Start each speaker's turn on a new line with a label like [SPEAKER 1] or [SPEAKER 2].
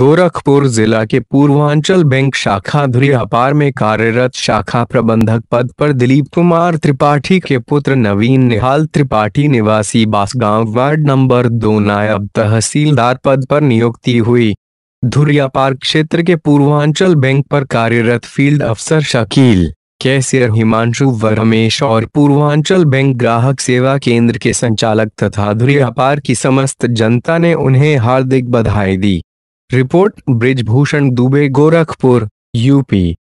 [SPEAKER 1] गोरखपुर जिला के पूर्वांचल बैंक शाखा धुरियापार में कार्यरत शाखा प्रबंधक पद पर दिलीप कुमार त्रिपाठी के पुत्र नवीन निहाल त्रिपाठी निवासी बासगांव वार्ड नंबर दो नायब तहसीलदार पद पर नियुक्ति हुई धुरियापार क्षेत्र के पूर्वांचल बैंक पर कार्यरत फील्ड अफसर शकील कैशियर हिमांशु व रमेश और पूर्वांचल बैंक ग्राहक सेवा केंद्र के संचालक तथा धुरियापार की समस्त जनता ने उन्हें हार्दिक बधाई दी रिपोर्ट ब्रिजभूषण दुबे गोरखपुर यूपी